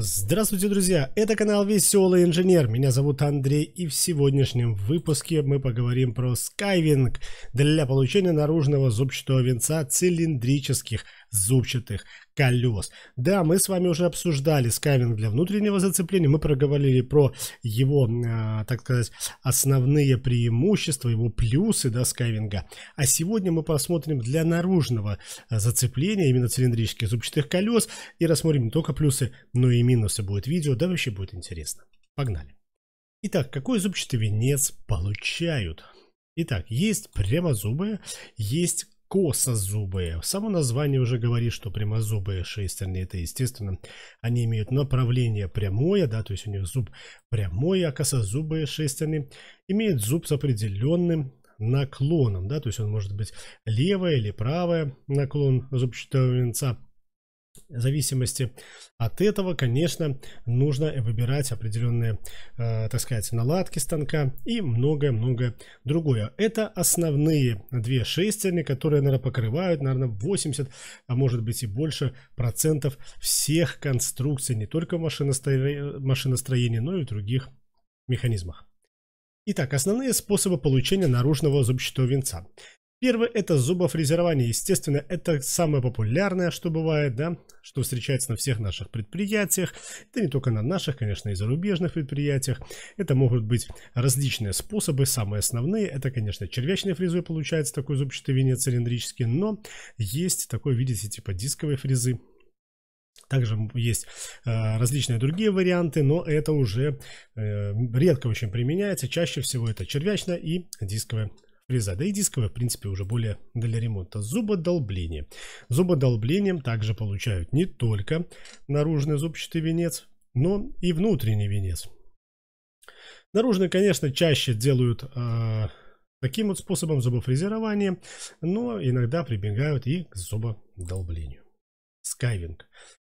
Здравствуйте, друзья! Это канал Веселый Инженер. Меня зовут Андрей, и в сегодняшнем выпуске мы поговорим про скайвинг для получения наружного зубчатого венца цилиндрических зубчатых колес. Да, мы с вами уже обсуждали скавинг для внутреннего зацепления, мы проговорили про его, а, так сказать, основные преимущества, его плюсы, да, скавинга. А сегодня мы посмотрим для наружного а, зацепления, именно цилиндрических зубчатых колес, и рассмотрим не только плюсы, но и минусы будет видео, да вообще будет интересно. Погнали. Итак, какой зубчатый венец получают? Итак, есть прямозубые, есть косозубые. Само название уже говорит, что прямозубые шестерни, это естественно, они имеют направление прямое, да, то есть у них зуб прямой, а косозубые шестерни имеют зуб с определенным наклоном, да, то есть он может быть левое или правое наклон зубчатого венца, зависимости от этого, конечно, нужно выбирать определенные, э, так сказать, наладки станка и многое-многое другое. Это основные две шестерни, которые, наверное, покрывают, наверное, 80, а может быть и больше процентов всех конструкций, не только в машиностроении но и в других механизмах. Итак, основные способы получения наружного зубчатого венца. Первое – это зубофрезерование. Естественно, это самое популярное, что бывает, да, что встречается на всех наших предприятиях. Это не только на наших, конечно, и зарубежных предприятиях. Это могут быть различные способы. Самые основные – это, конечно, червячной фрезой получается такой зубчатый венец цилиндрический, но есть такой, видите, типа дисковой фрезы. Также есть э, различные другие варианты, но это уже э, редко очень применяется. Чаще всего это червячная и дисковая фреза. Да и дисковая, в принципе, уже более для ремонта. Зубодолбление. Зубодолблением также получают не только наружный зубчатый венец, но и внутренний венец. Наружные, конечно, чаще делают э, таким вот способом зубофрезерования, но иногда прибегают и к зубодолблению. Скайвинг.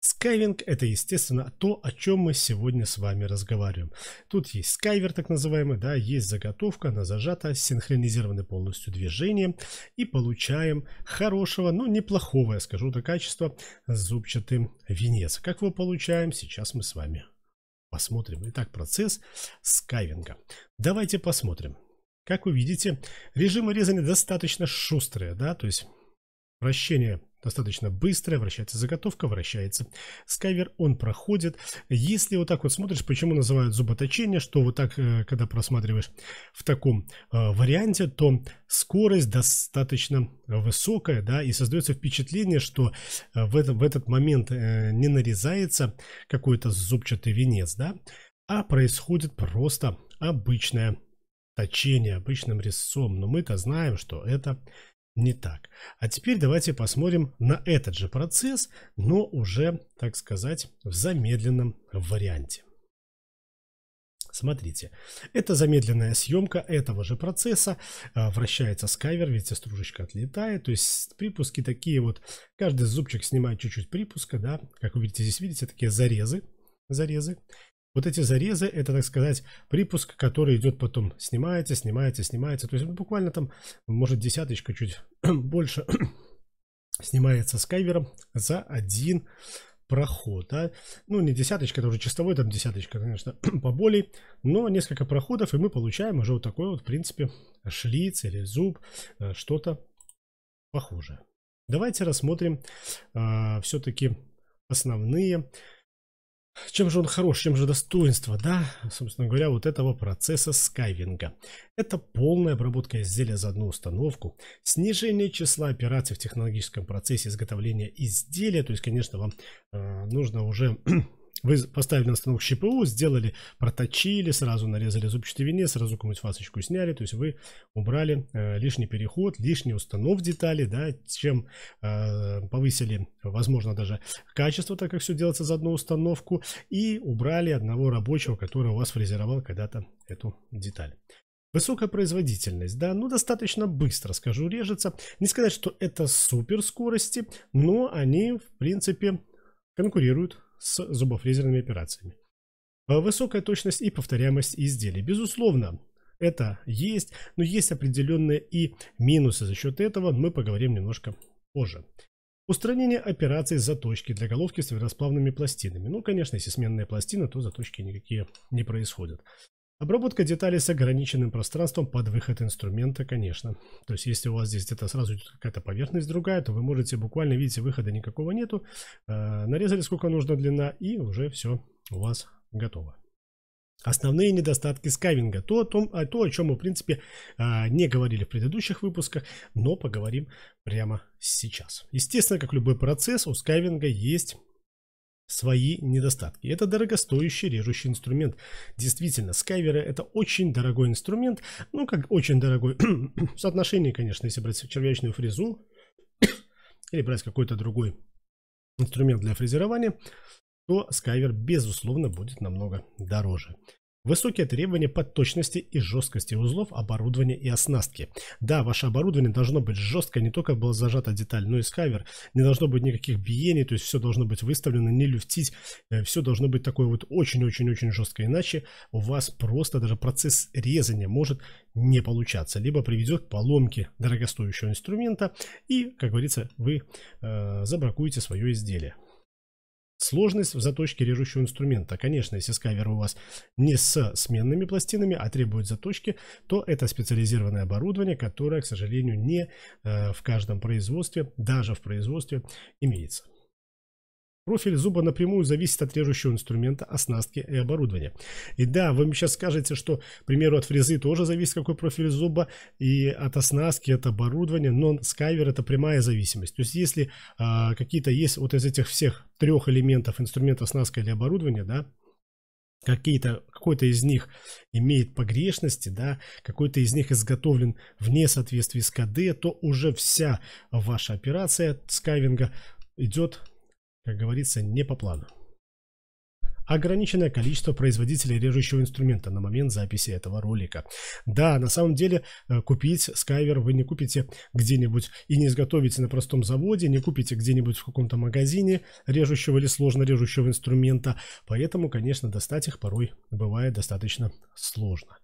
Skywing это, естественно, то, о чем мы сегодня с вами разговариваем. Тут есть скайвер, так называемый, да, есть заготовка, она зажата, синхронизированы полностью движения и получаем хорошего, ну неплохого, я скажу, это качество зубчатым венец. Как его получаем, сейчас мы с вами посмотрим. Итак, процесс скайвинга. Давайте посмотрим. Как вы видите, режимы резания достаточно шустрые, да, то есть вращение Достаточно быстро вращается заготовка, вращается скайвер, он проходит. Если вот так вот смотришь, почему называют зуботочение, что вот так, э, когда просматриваешь в таком э, варианте, то скорость достаточно высокая, да, и создается впечатление, что э, в, этом в этот момент не нарезается какой-то зубчатый венец, да, а происходит просто обычное точение, обычным резцом. Но мы-то знаем, что это не так. А теперь давайте посмотрим на этот же процесс, но уже, так сказать, в замедленном варианте. Смотрите, это замедленная съемка этого же процесса. А, вращается скайвер, видите, стружечка отлетает. То есть припуски такие вот. Каждый зубчик снимает чуть-чуть припуска, да. Как вы видите, здесь видите такие зарезы. Зарезы. Вот эти зарезы, это, так сказать, припуск, который идет потом, снимается, снимается, снимается. То есть ну, буквально там, может, десяточка чуть больше снимается с кайвером за один проход, да, ну не десяточка, это уже чистовой, там десяточка, конечно, поболее, но несколько проходов, и мы получаем уже вот такой вот, в принципе, шлиц или зуб, э, что-то похожее. Давайте рассмотрим э, а, все-таки основные чем же он хорош, чем же достоинство, да, собственно говоря, вот этого процесса скайвинга. Это полная обработка изделия за одну установку, снижение числа операций в технологическом процессе изготовления изделия, то есть, конечно, вам э, нужно уже Вы поставили на станок ЧПУ, сделали, проточили, сразу нарезали зубчатый венец, сразу какую-нибудь фасочку сняли. То есть вы убрали э, лишний переход, лишний установ детали, да, чем э, повысили, возможно, даже качество, так как все делается за одну установку, и убрали одного рабочего, который у вас фрезеровал когда-то эту деталь. Высокая производительность, да, ну достаточно быстро, скажу, режется. Не сказать, что это супер скорости, но они, в принципе, конкурируют с зубофрезерными операциями. Э, высокая точность и повторяемость изделий. Безусловно, это есть, но есть определенные и минусы. За счет этого мы поговорим немножко позже. Устранение операций заточки для головки с веросплавными пластинами. Ну, конечно, если сменная пластина, то заточки никакие не происходят. Обработка деталей с ограниченным пространством под выход инструмента, конечно. То есть, если у вас здесь где-то сразу идет какая-то поверхность другая, то вы можете буквально, видите, выхода никакого нету. Э, нарезали сколько нужно длина и уже все у вас готово. Основные недостатки скавинга. То, о, том, э, то, о чем мы, в принципе, э, не говорили в предыдущих выпусках, но поговорим прямо сейчас. Естественно, как любой процесс, у скавинга есть свои недостатки. Это дорогостоящий режущий инструмент. Действительно, скайверы это очень дорогой инструмент. Ну, как очень дорогой. в соотношении, конечно, если брать червячную фрезу или брать какой-то другой инструмент для фрезерования, то скайвер, безусловно, будет намного дороже. Высокие требования по точности и жесткости узлов, оборудования и оснастки. Да, ваше оборудование должно быть жесткое, не только была зажата деталь, но и скавер. Не должно быть никаких биений, то есть все должно быть выставлено, не люфтить. Э, все должно быть такое вот очень-очень-очень жесткое, иначе у вас просто даже процесс резания может не получаться, либо приведет к поломке дорогостоящего инструмента и, как говорится, вы э, забракуете свое изделие. Сложность в заточке режущего инструмента. Конечно, если скавер у вас не с сменными пластинами, а требует заточки, то это специализированное оборудование, которое, к сожалению, не э, в каждом производстве, даже в производстве, имеется. Профиль зуба напрямую зависит от режущего инструмента, оснастки и оборудования. И да, вы мне сейчас скажете, что, к примеру, от фрезы тоже зависит какой профиль зуба, и от оснастки, от оборудования, но скайвер это прямая зависимость. То есть если а, какие-то есть вот из этих всех трех элементов, инструмента, оснастка или оборудования, да, какие-то, какой-то из них имеет погрешности, да, какой-то из них изготовлен вне соответствия с КД, то уже вся ваша операция скайвинга идет как говорится, не по плану. Ограниченное количество производителей режущего инструмента на момент записи этого ролика. Да, на самом деле э, купить Skyver вы не купите где-нибудь и не изготовите на простом заводе, не купите где-нибудь в каком-то магазине режущего или сложно режущего инструмента. Поэтому, конечно, достать их порой бывает достаточно сложно.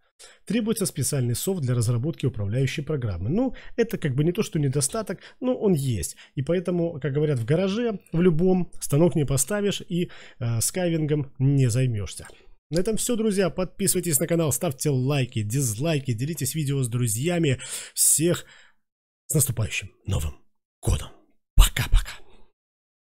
Требуется специальный софт для разработки управляющей программы. Ну, это как бы не то, что недостаток, но он есть. И поэтому, как говорят в гараже, в любом станок не поставишь и э, скайвингом не займешься. На этом все, друзья. Подписывайтесь на канал, ставьте лайки, дизлайки, делитесь видео с друзьями. Всех с наступающим Новым Годом!